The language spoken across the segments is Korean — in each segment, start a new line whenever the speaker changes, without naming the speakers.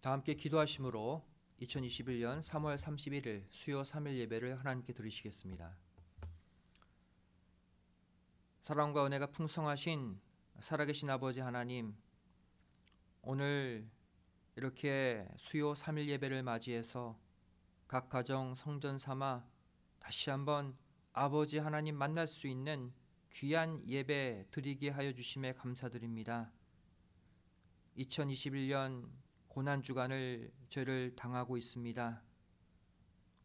다 함께 기도하심으로 2021년 3월 31일 수요 3일 예배를 하나님께 드리시겠습니다. 사랑과 은혜가 풍성하신 살아계신 아버지 하나님 오늘 이렇게 수요 3일 예배를 맞이해서 각 가정 성전 삼아 다시 한번 아버지 하나님 만날 수 있는 귀한 예배 드리게 하여 주심에 감사드립니다. 2021년 고난 주간을 죄를 당하고 있습니다.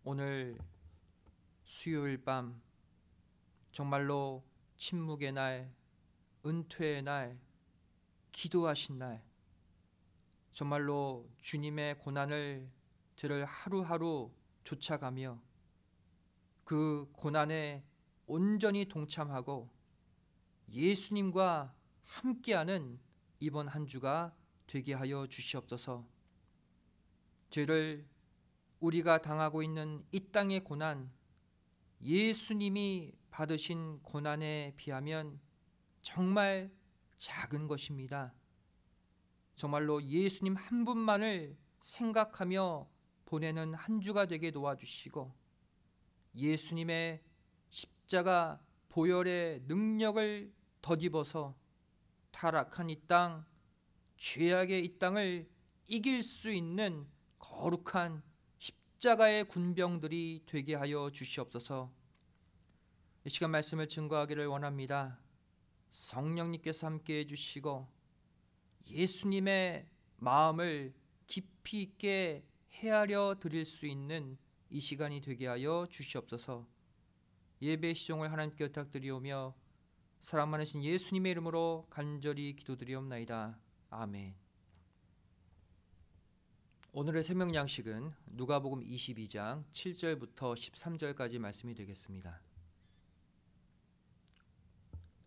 오늘 수요일 밤 정말로 침묵의 날, 은퇴의 날, 기도하신 날, 정말로 주님의 고난을 저를 하루하루 쫓아가며 그 고난에 온전히 동참하고 예수님과 함께하는 이번 한 주가 되게 하여 주시옵소서. 죄를 우리가 당하고 있는 이 땅의 고난, 예수님이 받으신 고난에 비하면 정말 작은 것입니다. 정말로 예수님 한 분만을 생각하며 보내는 한 주가 되게 도와주시고 예수님의 십자가 보혈의 능력을 덧입어서 타락한 이땅 죄악의 이 땅을 이길 수 있는 거룩한 십자가의 군병들이 되게 하여 주시옵소서. 이 시간 말씀을 증거하기를 원합니다. 성령님께서 함께 해 주시고 예수님의 마음을 깊이 있게 헤아려 드릴 수 있는 이 시간이 되게 하여 주시옵소서. 예배 시종을 하나님께 부탁드리오며 사랑 많으신 예수님의 이름으로 간절히 기도드리옵나이다. 아멘. 오늘의 생명 양식은 누가복음 22장 7절부터 13절까지 말씀이 되겠습니다.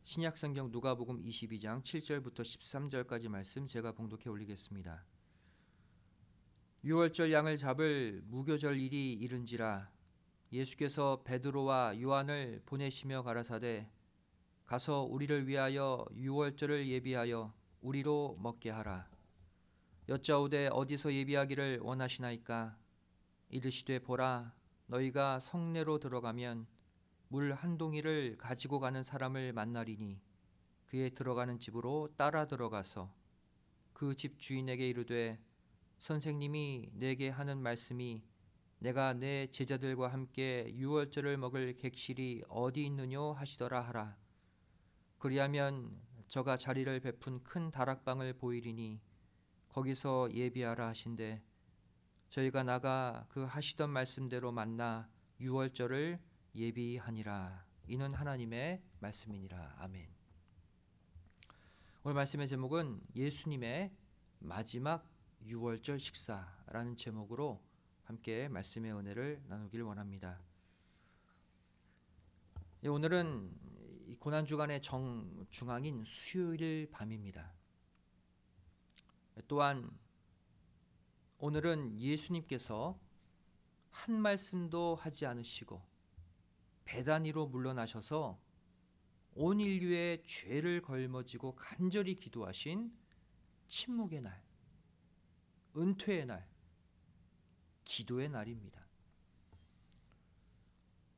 신약 성경 누가복음 22장 7절부터 13절까지 말씀 제가 봉독해 올리겠습니다. 유월절 양을 잡을 무교절 일이 이른지라 예수께서 베드로와 요한을 보내시며 가라사대 가서 우리를 위하여 유월절을 예비하여 우리로 먹게 하라. 여짜오되 어디서 예비하기를 원하시나이까? 이르시되 보라, 너희가 성내로 들어가면 물 한 동이를 가지고 가는 사람을 만나리니 그의 들어가는 집으로 따라 들어가서 그 집 주인에게 이르되 선생님이 내게 하는 말씀이 내가 내 제자들과 함께 유월절을 먹을 객실이 어디 있느뇨 하시더라 하라. 그리하면 저가 자리를 베푼 큰 다락방을 보이리니 거기서 예비하라 하신대 저희가 나가 그 하시던 말씀대로 만나 유월절을 예비하니라 이는 하나님의 말씀이니라 아멘. 오늘 말씀의 제목은 예수님의 마지막 유월절 식사라는 제목으로 함께 말씀의 은혜를 나누길 원합니다. 예, 오늘은 고난 주간의 정 중앙인 수요일 밤입니다. 또한 오늘은 예수님께서 한 말씀도 하지 않으시고 배단위로 물러나셔서 온 인류의 죄를 걸머지고 간절히 기도하신 침묵의 날, 은퇴의 날, 기도의 날입니다.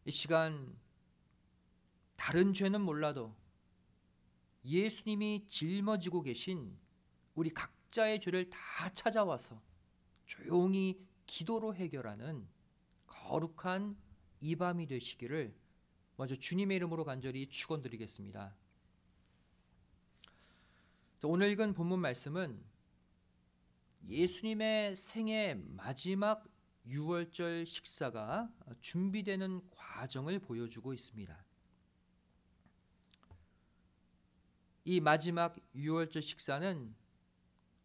이 시간 다른 죄는 몰라도 예수님이 짊어지고 계신 우리 각자의 죄를 다 찾아와서 조용히 기도로 해결하는 거룩한 이 밤이 되시기를 먼저 주님의 이름으로 간절히 축원드리겠습니다. 오늘 읽은 본문 말씀은 예수님의 생애 마지막 6월절 식사가 준비되는 과정을 보여주고 있습니다. 이 마지막 유월절 식사는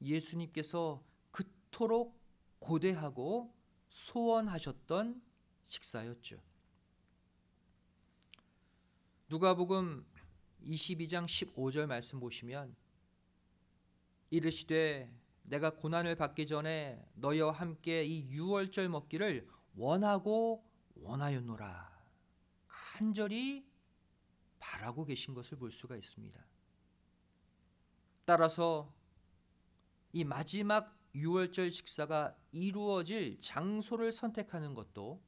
예수님께서 그토록 고대하고 소원하셨던 식사였죠. 누가복음 22장 15절 말씀 보시면 이르시되 내가 고난을 받기 전에 너희와 함께 이 유월절 먹기를 원하고 원하였노라 간절히 바라고 계신 것을 볼 수가 있습니다. 따라서 이 마지막 유월절 식사가 이루어질 장소를 선택하는 것도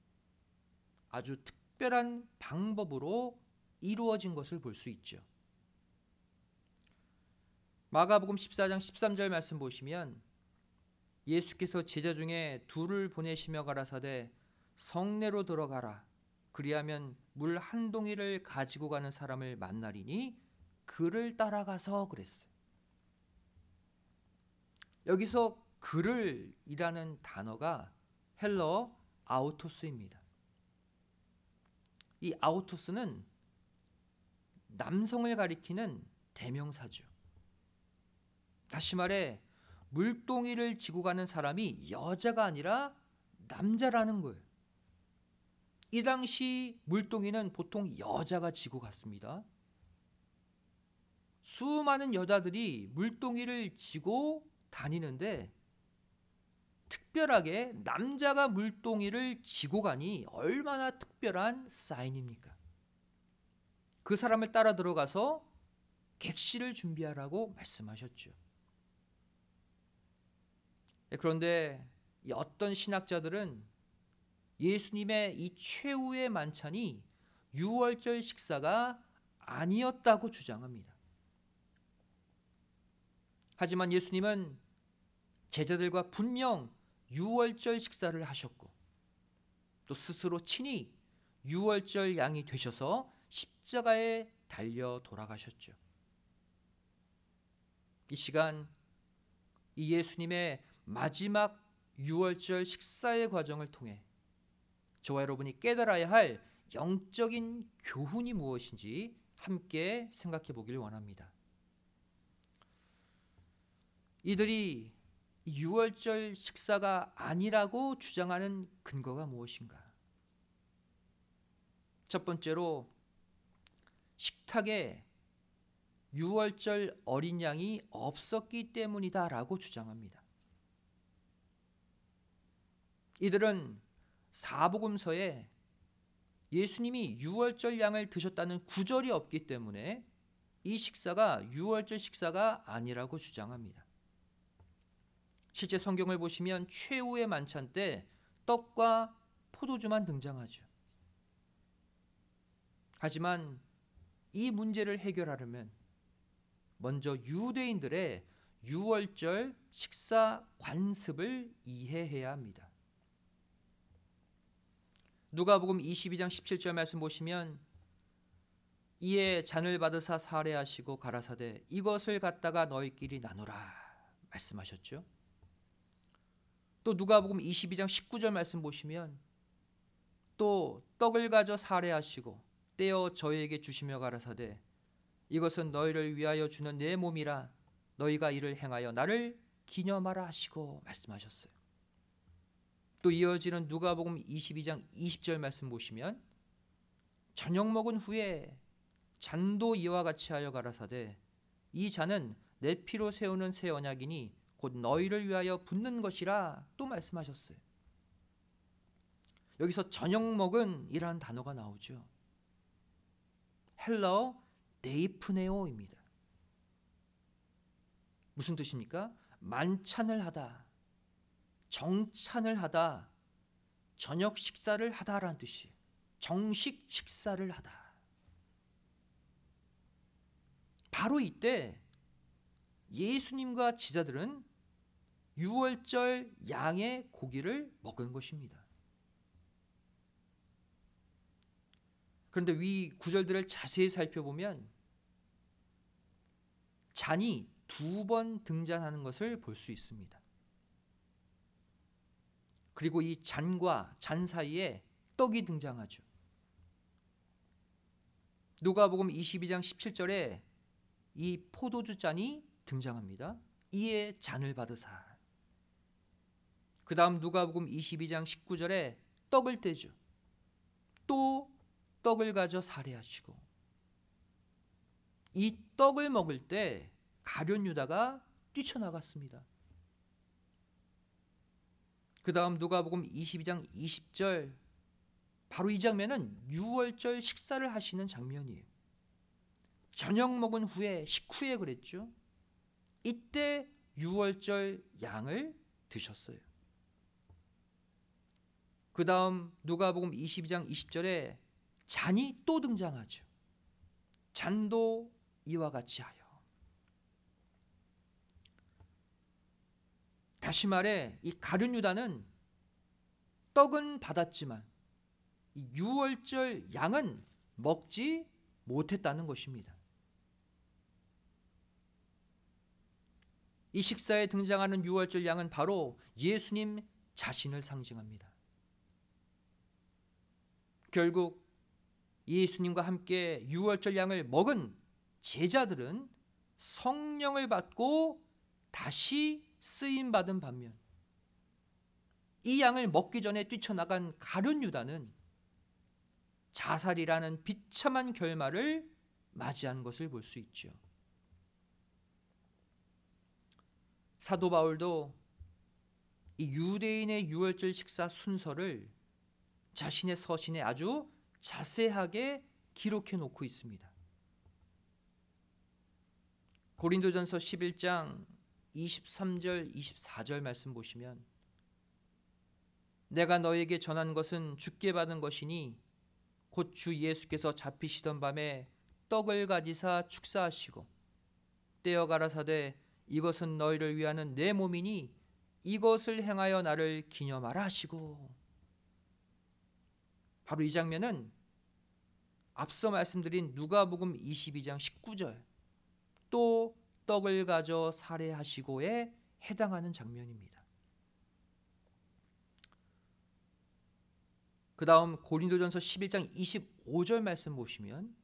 아주 특별한 방법으로 이루어진 것을 볼 수 있죠. 마가복음 14장 13절 말씀 보시면 예수께서 제자 중에 둘을 보내시며 가라사대 성내로 들어가라 그리하면 물 한 동이를 가지고 가는 사람을 만나리니 그를 따라가서 그랬어요. 여기서 그를이라는 단어가 헬러 아우토스입니다. 이 아우토스는 남성을 가리키는 대명사죠. 다시 말해 물동이를 지고 가는 사람이 여자가 아니라 남자라는 거예요. 이 당시 물동이는 보통 여자가 지고 갔습니다. 수많은 여자들이 물동이를 지고 다니는데 특별하게 남자가 물동이를 지고 가니 얼마나 특별한 사인입니까? 그 사람을 따라 들어가서 객실을 준비하라고 말씀하셨죠. 예, 그런데 어떤 신학자들은 예수님의 이 최후의 만찬이 유월절 식사가 아니었다고 주장합니다. 하지만 예수님은 제자들과 분명 유월절 식사를 하셨고 또 스스로 친히 유월절 양이 되셔서 십자가에 달려 돌아가셨죠. 이 시간 이 예수님의 마지막 유월절 식사의 과정을 통해 저와 여러분이 깨달아야 할 영적인 교훈이 무엇인지 함께 생각해 보길 원합니다. 이들이 유월절 식사가 아니라고 주장하는 근거가 무엇인가? 첫 번째로 식탁에 유월절 어린 양이 없었기 때문이다라고 주장합니다. 이들은 사복음서에 예수님이 유월절 양을 드셨다는 구절이 없기 때문에 이 식사가 유월절 식사가 아니라고 주장합니다. 실제 성경을 보시면 최후의 만찬 때 떡과 포도주만 등장하죠. 하지만 이 문제를 해결하려면 먼저 유대인들의 유월절 식사 관습을 이해해야 합니다. 누가복음 22장 17절 말씀 보시면 이에 잔을 받으사 사례하시고 가라사대 이것을 갖다가 너희끼리 나누라 말씀하셨죠. 또 누가복음 22장 19절 말씀 보시면 또 떡을 가져 살해하시고 떼어 저에게 주시며 가라사대 이것은 너희를 위하여 주는 내 몸이라 너희가 이를 행하여 나를 기념하라 하시고 말씀하셨어요. 또 이어지는 누가복음 22장 20절 말씀 보시면 저녁 먹은 후에 잔도 이와 같이 하여 가라사대 이 잔은 내 피로 세우는 새 언약이니 곧 너희를 위하여 붙는 것이라 또 말씀하셨어요. 여기서 저녁 먹은 이라는 단어가 나오죠. 헬라 네이프네오입니다. 무슨 뜻입니까? 만찬을 하다, 정찬을 하다, 저녁 식사를 하다라는 뜻이 정식 식사를 하다. 바로 이때 예수님과 지자들은 유월절 양의 고기를 먹은 것입니다. 그런데 위 구절들을 자세히 살펴보면 잔이 두 번 등장하는 것을 볼 수 있습니다. 그리고 이 잔과 잔 사이에 떡이 등장하죠. 누가복음 22장 17절에 이 포도주 잔이 등장합니다. 이에 잔을 받으사 그 다음 누가복음 22장 19절에 떡을 떼주또 떡을 가져 살해하시고 이 떡을 먹을 때가련 유다가 뛰쳐나갔습니다. 그 다음 누가복음 22장 20절 바로 이 장면은 6월절 식사를 하시는 장면이에요. 저녁 먹은 후에 식후에 그랬죠. 이때 6월절 양을 드셨어요. 그 다음 누가복음 22장 20절에 잔이 또 등장하죠. 잔도 이와 같이 하여. 다시 말해 이 가룟 유다는 떡은 받았지만 유월절 양은 먹지 못했다는 것입니다. 이 식사에 등장하는 유월절 양은 바로 예수님 자신을 상징합니다. 결국 예수님과 함께 유월절 양을 먹은 제자들은 성령을 받고 다시 쓰임 받은 반면 이 양을 먹기 전에 뛰쳐나간 가룟 유다는 자살이라는 비참한 결말을 맞이한 것을 볼 수 있죠. 사도 바울도 이 유대인의 유월절 식사 순서를 자신의 서신에 아주 자세하게 기록해 놓고 있습니다. 고린도전서 11장 23절 24절 말씀 보시면 내가 너에게 전한 것은 죽게 받은 것이니 곧 주 예수께서 잡히시던 밤에 떡을 가지사 축사하시고 떼어 가라사대 이것은 너희를 위하는 내 몸이니 이것을 행하여 나를 기념하라 하시고 바로 이 장면은 앞서 말씀드린 누가복음 22장 19절 또 떡을 가져 살해하시고에 해당하는 장면입니다. 그 다음 고린도전서 11장 25절 말씀 보시면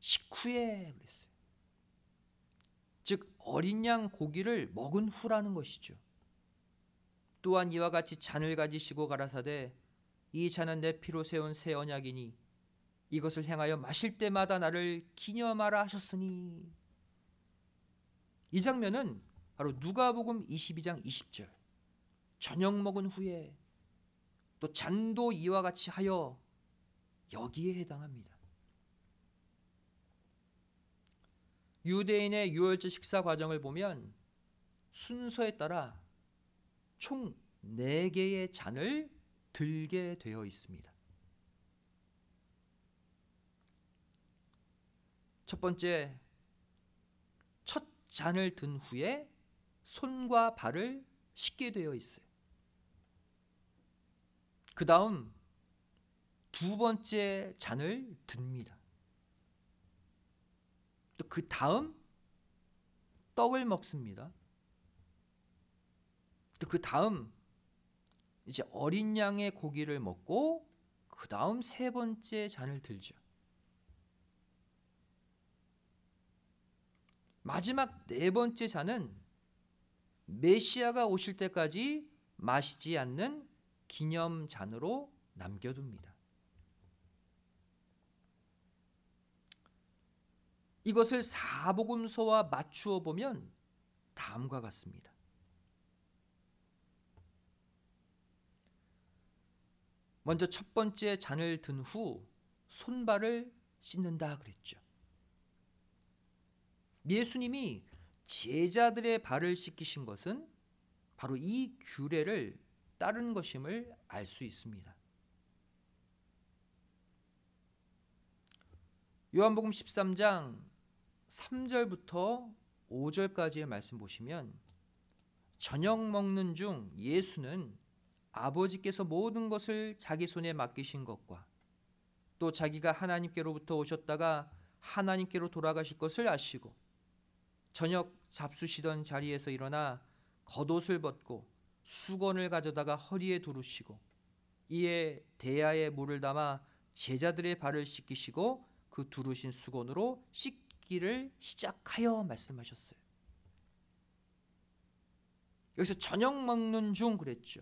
식후에 그랬어요. 즉 어린 양 고기를 먹은 후라는 것이죠. 또한 이와 같이 잔을 가지시고 가라사대 이 잔은 내 피로 세운 새 언약이니 이것을 행하여 마실 때마다 나를 기념하라 하셨으니 이 장면은 바로 누가복음 22장 20절 저녁 먹은 후에 또 잔도 이와 같이 하여 여기에 해당합니다. 유대인의 유월절 식사 과정을 보면 순서에 따라 총 4개의 잔을 들게 되어 있습니다. 첫 번째, 첫 잔을 든 후에 손과 발을 씻게 되어 있어요. 그 다음 두 번째 잔을 듭니다. 또그 다음 떡을 먹습니다. 또그 다음 이제 어린 양의 고기를 먹고 그 다음 세 번째 잔을 들죠. 마지막 네 번째 잔은 메시아가 오실 때까지 마시지 않는 기념잔으로 남겨둡니다. 이것을 사복음서와 맞추어 보면 다음과 같습니다. 먼저 첫 번째 잔을 든 후 손발을 씻는다 그랬죠. 예수님이 제자들의 발을 씻기신 것은 바로 이 규례를 따른 것임을 알 수 있습니다. 요한복음 13장 3절부터 5절까지의 말씀 보시면 저녁 먹는 중 예수는 아버지께서 모든 것을 자기 손에 맡기신 것과 또 자기가 하나님께로부터 오셨다가 하나님께로 돌아가실 것을 아시고 저녁 잡수시던 자리에서 일어나 겉옷을 벗고 수건을 가져다가 허리에 두르시고 이에 대야에 물을 담아 제자들의 발을 씻기시고 그 두르신 수건으로 씻기를 시작하여 말씀하셨어요. 여기서 저녁 먹는 중 그랬죠.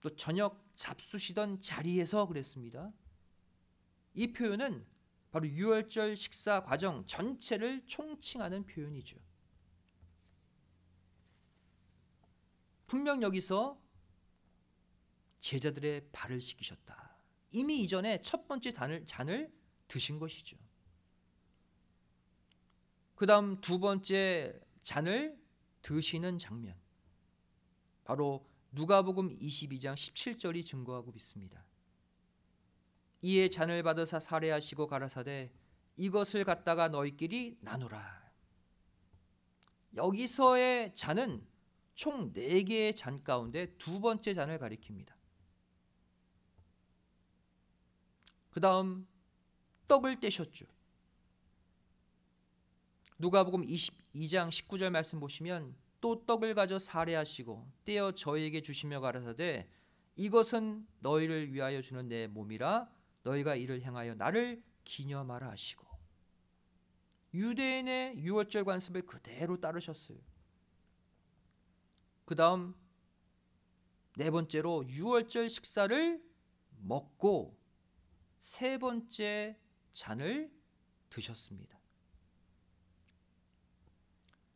또 저녁 잡수시던 자리에서 그랬습니다. 이 표현은 바로 유월절 식사 과정 전체를 총칭하는 표현이죠. 분명 여기서 제자들의 발을 씻기셨다. 이미 이전에 첫 번째 잔을, 잔을 드신 것이죠. 그 다음 두 번째 잔을 드시는 장면. 바로 누가복음 22장 17절이 증거하고 있습니다. 이에 잔을 받으사 살해하시고 가라사대 이것을 갖다가 너희끼리 나누라. 여기서의 잔은 총 4개의 잔 가운데 두 번째 잔을 가리킵니다. 그 다음 떡을 떼셨죠. 누가복음 22장 19절 말씀 보시면 또 떡을 가져 살해하시고 떼어 저에게 희 주시며 가라사대 이것은 너희를 위하여 주는 내 몸이라 너희가 이를 행하여 나를 기념하라 하시고 유대인의 유월절 관습을 그대로 따르셨어요. 그 다음 네 번째로 유월절 식사를 먹고 세 번째 잔을 드셨습니다.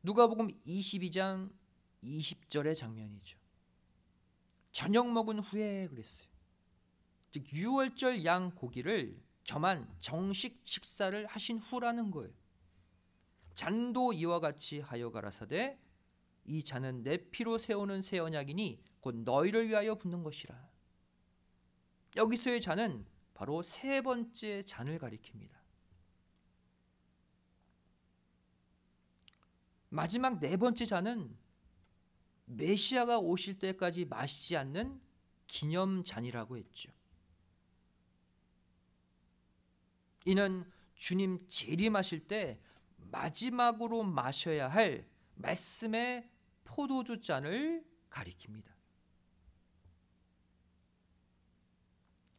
누가복음 22장 20절의 장면이죠. 저녁 먹은 후에 그랬어요. 즉 유월절 양 고기를 저만 정식 식사를 하신 후라는 거예요. 잔도 이와 같이 하여 가라사대 이 잔은 내 피로 세우는 새 언약이니 곧 너희를 위하여 붓는 것이라. 여기서의 잔은 바로 세 번째 잔을 가리킵니다. 마지막 네 번째 잔은 메시아가 오실 때까지 마시지 않는 기념잔이라고 했죠. 이는 주님 재림하실 때 마지막으로 마셔야 할 말씀의 포도주 잔을 가리킵니다.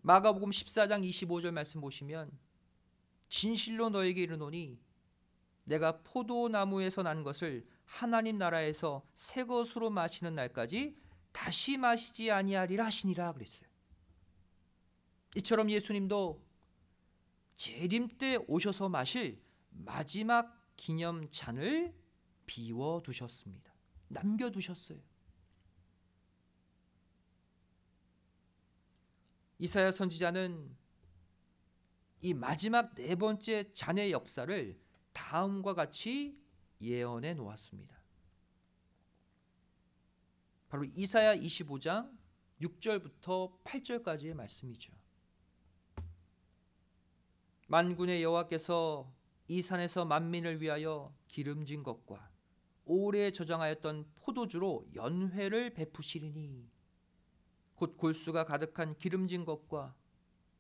마가복음 14장 25절 말씀 보시면 진실로 너에게 이르노니 내가 포도나무에서 난 것을 하나님 나라에서 새 것으로 마시는 날까지 다시 마시지 아니하리라 하시니라 그랬어요. 이처럼 예수님도 재림 때 오셔서 마실 마지막 기념 잔을 비워 두셨습니다. 남겨 두셨어요. 이사야 선지자는 이 마지막 네 번째 잔의 역사를 다음과 같이 예언해 놓았습니다. 바로 이사야 25장 6절부터 8절까지의 말씀이죠. 만군의 여호와께서 이 산에서 만민을 위하여 기름진 것과 오래 저장하였던 포도주로 연회를 베푸시리니 곧 골수가 가득한 기름진 것과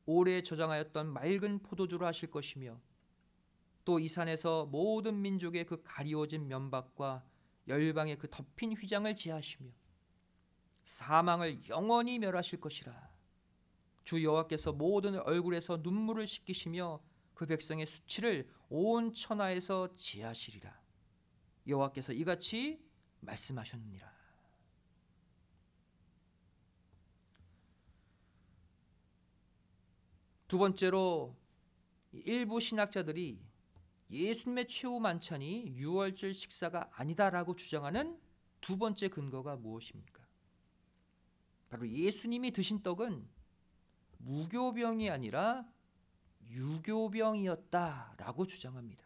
오래 저장하였던 맑은 포도주로 하실 것이며 또이 산에서 모든 민족의 그 가리워진 면박과 열방의 그 덮인 휘장을 제하시며 사망을 영원히 멸하실 것이라 주 여호와께서 모든 얼굴에서 눈물을 씻기시며 그 백성의 수치를 온 천하에서 제하시리라 여호와께서 이같이 말씀하셨느니라 두 번째로 일부 신학자들이 예수님의 최후 만찬이 유월절 식사가 아니다라고 주장하는 두 번째 근거가 무엇입니까? 바로 예수님이 드신 떡은 무교병이 아니라 유교병이었다라고 주장합니다.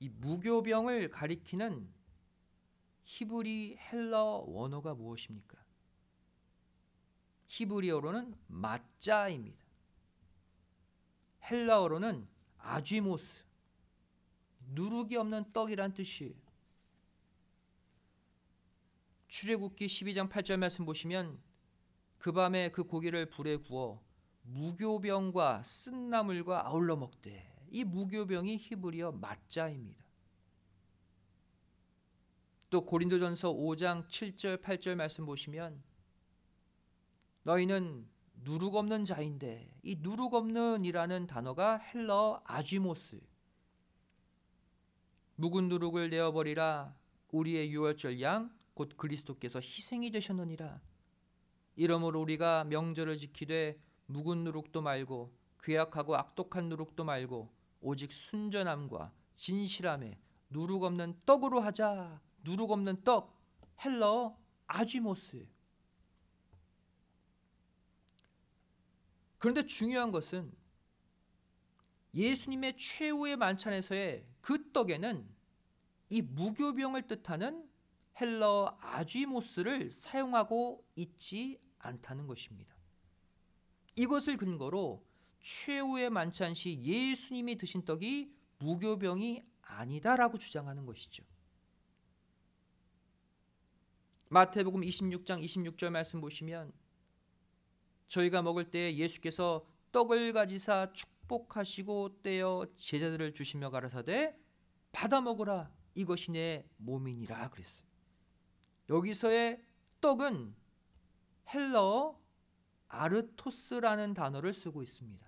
이 무교병을 가리키는 히브리 헬러 원어가 무엇입니까? 히브리어로는 마짜입니다. 헬라어로는 아쥐모스 누룩이 없는 떡이란 뜻이에요. 출애굽기 12장 8절 말씀 보시면 그 밤에 그 고기를 불에 구워 무교병과 쓴나물과 아울러 먹되 이 무교병이 히브리어 맞자입니다. 또 고린도전서 5장 7절 8절 말씀 보시면 너희는 누룩 없는 자인데 이 누룩 없는이라는 단어가 헬러 아지모스 묵은 누룩을 내어버리라 우리의 유월절 양 곧 그리스도께서 희생이 되셨느니라 이러므로 우리가 명절을 지키되 묵은 누룩도 말고 괴악하고 악독한 누룩도 말고 오직 순전함과 진실함에 누룩 없는 떡으로 하자 누룩 없는 떡 헬러 아지모스 그런데 중요한 것은 예수님의 최후의 만찬에서의 그 떡에는 이 무교병을 뜻하는 헬러 아지모스를 사용하고 있지 않다는 것입니다. 이것을 근거로 최후의 만찬 시 예수님이 드신 떡이 무교병이 아니다라고 주장하는 것이죠. 마태복음 26장 26절 말씀 보시면 저희가 먹을 때 예수께서 떡을 가지사 축복하시고 떼어 제자들을 주시며 가라사대 받아 먹으라 이것이 내 몸이니라 그랬어요. 여기서의 떡은 헬러 아르토스라는 단어를 쓰고 있습니다.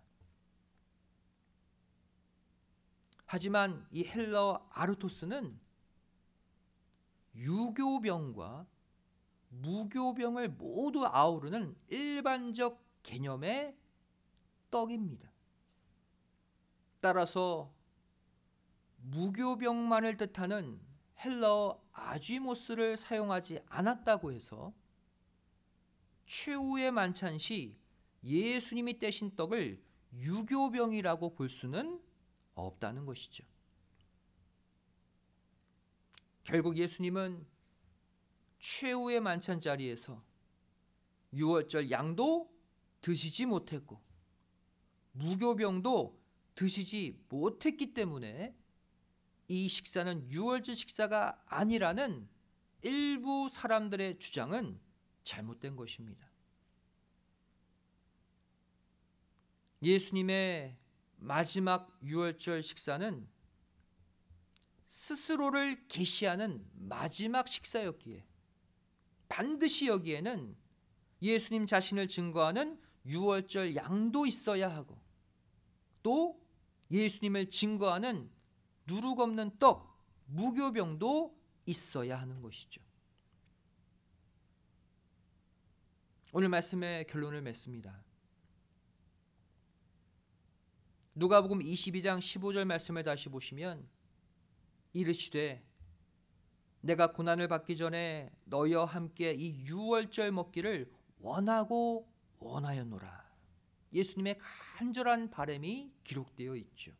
하지만 이 헬러 아르토스는 유교병과 무교병을 모두 아우르는 일반적 개념의 떡입니다. 따라서 무교병만을 뜻하는 헬러 아쥐모스를 사용하지 않았다고 해서 최후의 만찬 시 예수님이 떼신 떡을 유교병이라고 볼 수는 없다는 것이죠. 결국 예수님은 최후의 만찬 자리에서 유월절 양도 드시지 못했고 무교병도 드시지 못했기 때문에 이 식사는 유월절 식사가 아니라는 일부 사람들의 주장은 잘못된 것입니다. 예수님의 마지막 유월절 식사는 스스로를 계시하는 마지막 식사였기에 반드시 여기에는 예수님 자신을 증거하는 유월절 양도 있어야 하고 또 예수님을 증거하는 누룩 없는 떡, 무교병도 있어야 하는 것이죠. 오늘 말씀의 결론을 맺습니다. 누가복음 22장 15절 말씀을 다시 보시면 이르시되 내가 고난을 받기 전에 너희와 함께 이 유월절 먹기를 원하고 원하였노라. 예수님의 간절한 바램이 기록되어 있죠.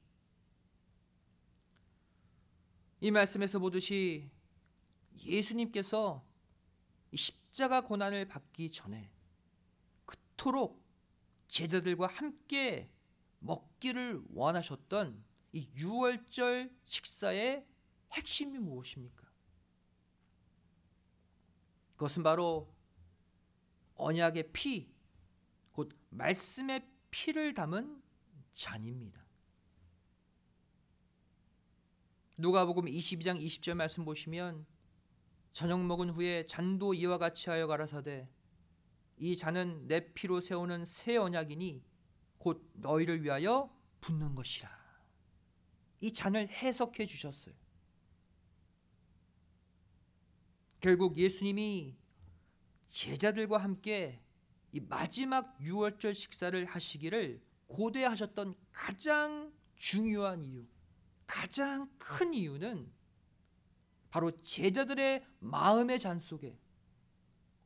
이 말씀에서 보듯이 예수님께서 십자가 고난을 받기 전에 그토록 제자들과 함께 먹기를 원하셨던 이 유월절 식사의 핵심이 무엇입니까? 그것은 바로 언약의 피, 곧 말씀의 피를 담은 잔입니다. 누가복음 22장 20절 말씀 보시면 저녁 먹은 후에 잔도 이와 같이 하여 가라사대 이 잔은 내 피로 세우는 새 언약이니 곧 너희를 위하여 붓는 것이라. 이 잔을 해석해 주셨어요. 결국 예수님이 제자들과 함께 이 마지막 유월절 식사를 하시기를 고대하셨던 가장 중요한 이유, 가장 큰 이유는 바로 제자들의 마음의 잔 속에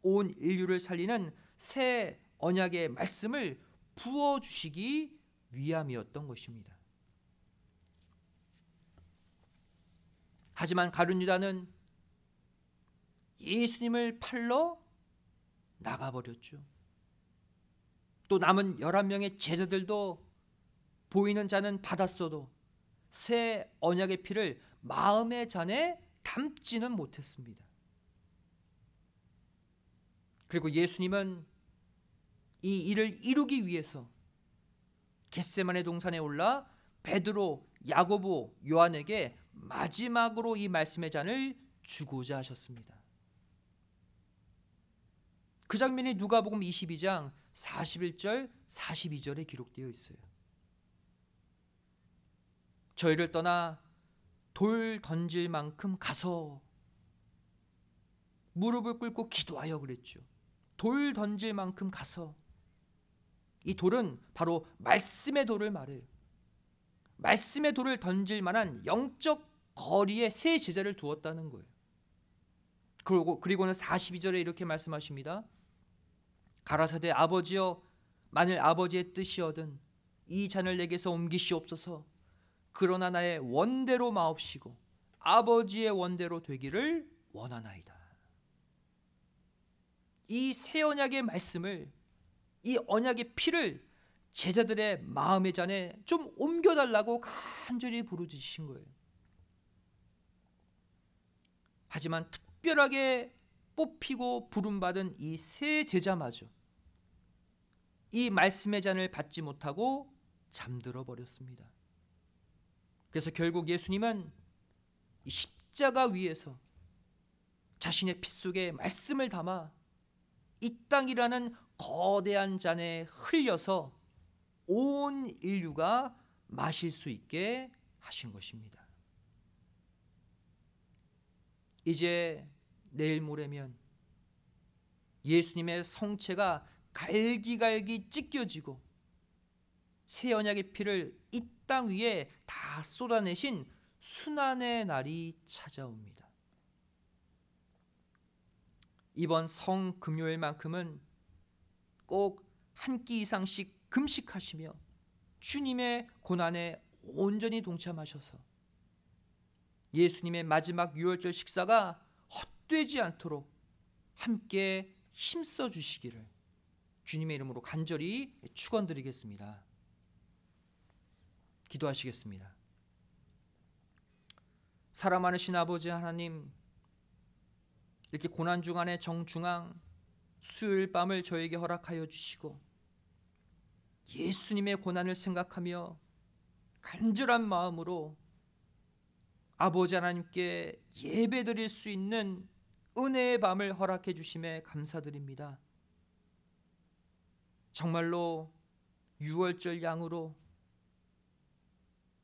온 인류를 살리는 새 언약의 말씀을 부어 주시기 위함이었던 것입니다. 하지만 가룟 유다는 예수님을 팔러 나가버렸죠. 또 남은 11명의 제자들도 보이는 자는 받았어도 새 언약의 피를 마음의 잔에 담지는 못했습니다. 그리고 예수님은 이 일을 이루기 위해서 겟세만의 동산에 올라 베드로, 야고보, 요한에게 마지막으로 이 말씀의 잔을 주고자 하셨습니다. 그 장면이 누가복음 22장 41절 42절에 기록되어 있어요. 저희를 떠나 돌 던질 만큼 가서 무릎을 꿇고 기도하여 그랬죠. 돌 던질 만큼 가서 이 돌은 바로 말씀의 돌을 말해요. 말씀의 돌을 던질 만한 영적 거리에 세 제자를 두었다는 거예요. 그리고 그리고는 42절에 이렇게 말씀하십니다. 가라사대 아버지여 만일 아버지의 뜻이거든 이 잔을 내게서 옮기시옵소서 그러나 나의 원대로 마옵시고 아버지의 원대로 되기를 원하나이다. 이 새 언약의 말씀을 이 언약의 피를 제자들의 마음의 잔에 좀 옮겨달라고 간절히 부르짖으신 거예요. 하지만 특별하게 뽑히고 부름받은 이새 제자마저 이 말씀의 잔을 받지 못하고 잠들어 버렸습니다. 그래서 결국 예수님은 십자가 위에서 자신의 피 속에 말씀을 담아 이 땅이라는 거대한 잔에 흘려서 온 인류가 마실 수 있게 하신 것입니다. 이제 내일 모레면 예수님의 성체가 갈기갈기 찢겨지고 새 언약의 피를 이 땅 위에 다 쏟아내신 순환의 날이 찾아옵니다. 이번 성 금요일만큼은 꼭 한 끼 이상씩 금식하시며 주님의 고난에 온전히 동참하셔서 예수님의 마지막 유월절 식사가 헛되지 않도록 함께 힘써 주시기를 주님의 이름으로 간절히 축원드리겠습니다. 기도하시겠습니다. 사랑하는신 아버지 하나님 이렇게 고난 중간의 정중앙 수요일 밤을 저에게 허락하여 주시고 예수님의 고난을 생각하며 간절한 마음으로 아버지 하나님께 예배드릴 수 있는 은혜의 밤을 허락해 주심에 감사드립니다. 정말로 유월절 양으로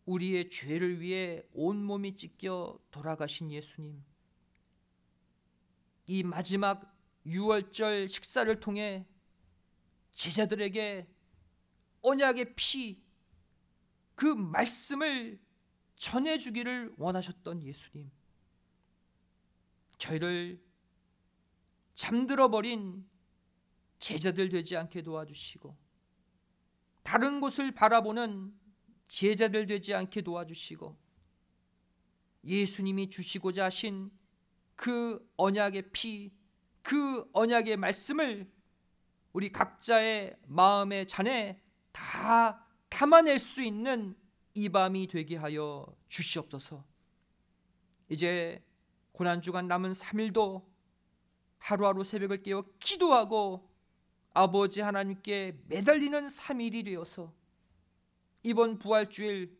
우리의 죄를 위해 온몸이 찢겨 돌아가신 예수님 이 마지막 유월절 식사를 통해 제자들에게 언약의 피 그 말씀을 전해주기를 원하셨던 예수님 저희를 잠들어버린 제자들 되지 않게 도와주시고 다른 곳을 바라보는 제자들 되지 않게 도와주시고 예수님이 주시고자 하신 그 언약의 피, 그 언약의 말씀을 우리 각자의 마음의 잔에 다 담아낼 수 있는 이 밤이 되게 하여 주시옵소서. 이제 고난주간 남은 3일도 하루하루 새벽을 깨어 기도하고 아버지 하나님께 매달리는 3일이 되어서 이번 부활주일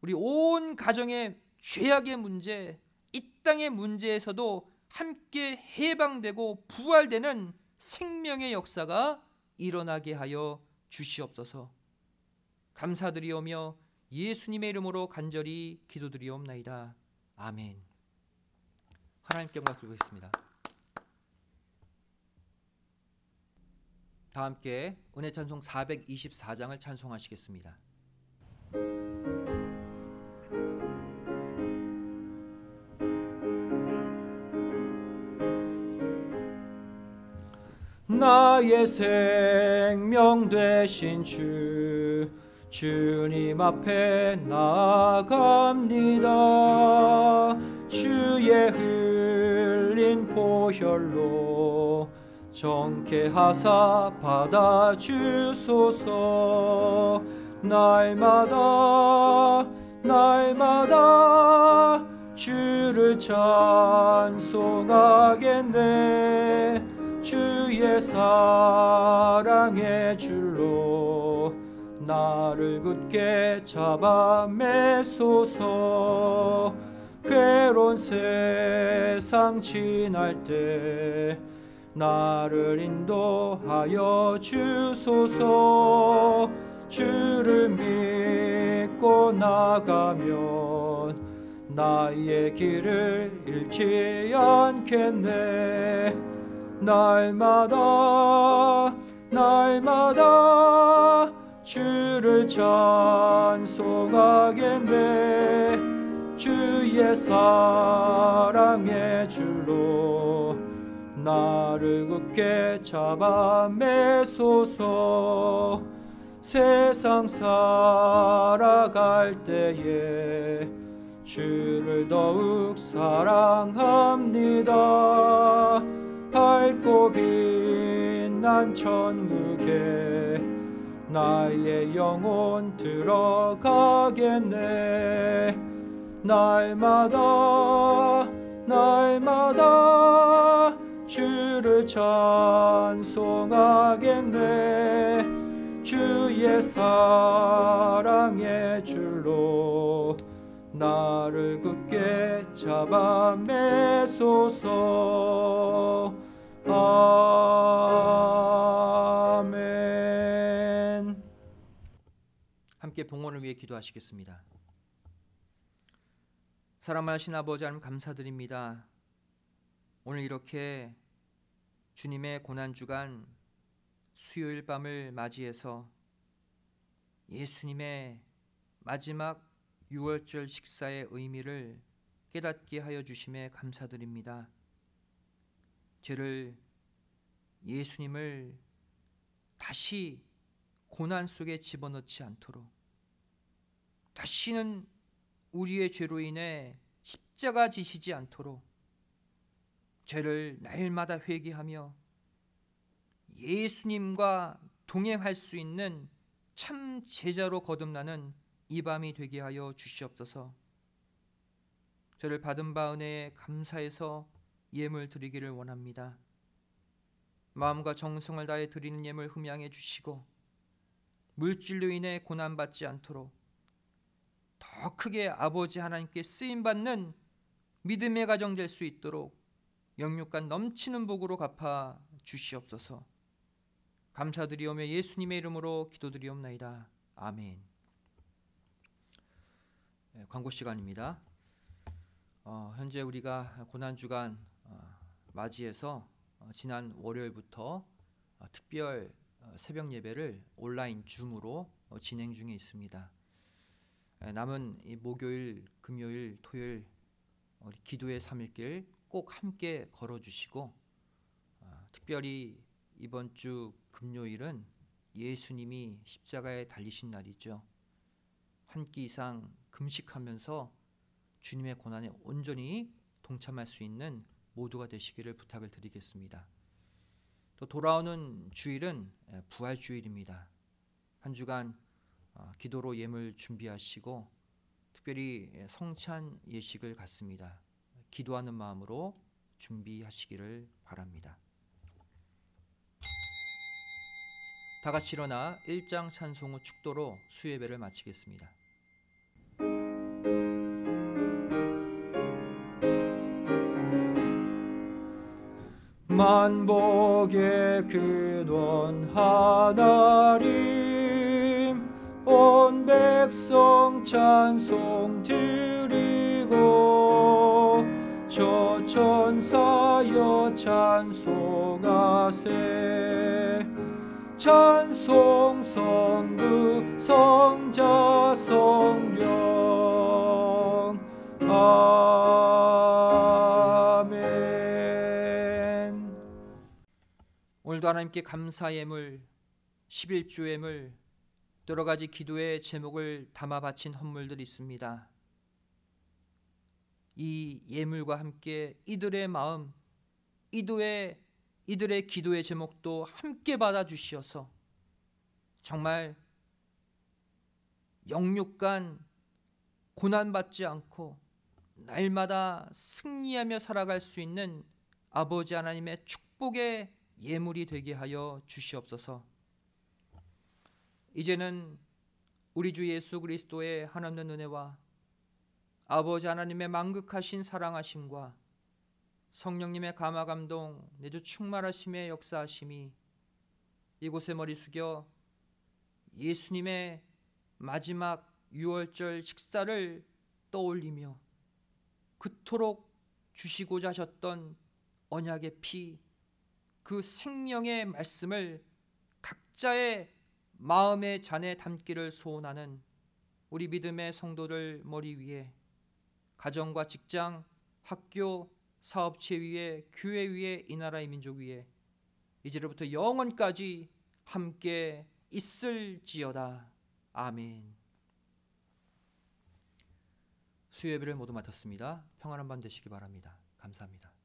우리 온 가정의 죄악의 문제, 이 땅의 문제에서도 함께 해방되고 부활되는 생명의 역사가 일어나게 하여 주시옵소서. 감사드리오며 예수님의 이름으로 간절히 기도드리옵나이다. 아멘. 하나님께 말씀 드리겠습니다. 다 함께 은혜 찬송 424장을 찬송하시겠습니다.
나의 생명 되신 주 주님 앞에 나갑니다 주의 흘린 보혈로 정케 하사 받아 주소서 날마다 날마다 주를 찬송하겠네 주의 사랑의 줄로 나를 굳게 잡아 매소서 괴로운 세상 지날 때 나를 인도하여 주소서 주를 믿고 나가면 나의 길을 잃지 않겠네 날마다 날마다 주를 찬송하겠네 주의 사랑의 줄로 나를 굳게 잡아매소서 세상 살아갈 때에 주를 더욱 사랑합니다 밝고 빛난 천국에 나의 영혼 들어가겠네 날마다 날마다 주를 찬송하겠네 주의 사랑의 줄로 나를 굳게 잡아매소서 아멘
함께 봉헌을 위해 기도하시겠습니다 사랑하신 아버지 하나님 감사드립니다 오늘 이렇게 주님의 고난주간 수요일 밤을 맞이해서 예수님의 마지막 유월절 식사의 의미를 깨닫게 하여 주심에 감사드립니다. 저를 예수님을 다시 고난 속에 집어넣지 않도록 다시는 우리의 죄로 인해 십자가 지시지 않도록 죄를 날마다 회개하며 예수님과 동행할 수 있는 참 제자로 거듭나는 이 밤이 되게 하여 주시옵소서. 저를 받은 바 은혜에 감사해서 예물 드리기를 원합니다. 마음과 정성을 다해 드리는 예물 흠양해 주시고 물질로 인해 고난 받지 않도록 더 크게 아버지 하나님께 쓰임 받는 믿음의 가정 될 수 있도록 영육간 넘치는 복으로 갚아 주시옵소서. 감사드리오며 예수님의 이름으로 기도드리옵나이다. 아멘. 네, 광고 시간입니다. 어, 현재 우리가 고난 주간 어, 맞이해서 어, 지난 월요일부터 어, 특별 어, 새벽 예배를 온라인 줌으로 어, 진행 중에 있습니다. 예, 남은 목요일, 금요일, 토요일 기도의 3일길 꼭 함께 걸어주시고 어, 특별히 이번 주 금요일은 예수님이 십자가에 달리신 날이죠. 한 끼 이상 금식하면서 주님의 고난에 온전히 동참할 수 있는 모두가 되시기를 부탁을 드리겠습니다. 또 돌아오는 주일은 예, 부활 주일입니다. 한 주간 어, 기도로 예물 준비하시고 특별히 예, 성찬 예식을 갖습니다. 기도하는 마음으로 준비하시기를 바랍니다. 다 같이 일어나 1장 찬송 후 축도로 수예배를 마치겠습니다.
만복에 근원하나님 온 백성 찬송 드저 천사여 찬송하세 찬송 성부 성자 성령
아멘 오늘도 하나님께 감사의 물 11주의 물 여러 가지 기도의 제목을 담아 바친 헌물들이 있습니다 이 예물과 함께 이들의 마음, 이도의 이들의 기도의 제목도 함께 받아 주시어서 정말 영육간 고난받지 않고 날마다 승리하며 살아갈 수 있는 아버지 하나님의 축복의 예물이 되게 하여 주시옵소서. 이제는 우리 주 예수 그리스도의 하나님의 은혜와 아버지 하나님의 만극하신 사랑하심과 성령님의 감화 감동, 내주 충만하심의 역사하심이 이곳에 머리 숙여 예수님의 마지막 유월절 식사를 떠올리며 그토록 주시고자 하셨던 언약의 피, 그 생명의 말씀을 각자의 마음의 잔에 담기를 소원하는 우리 믿음의 성도를 머리 위에 가정과 직장, 학교, 사업체 위에, 교회 위에, 이 나라의 민족 위에 이제로부터 영원까지 함께 있을지어다. 아멘. 수요예배를 모두 마쳤습니다. 평안한 밤 되시기 바랍니다. 감사합니다.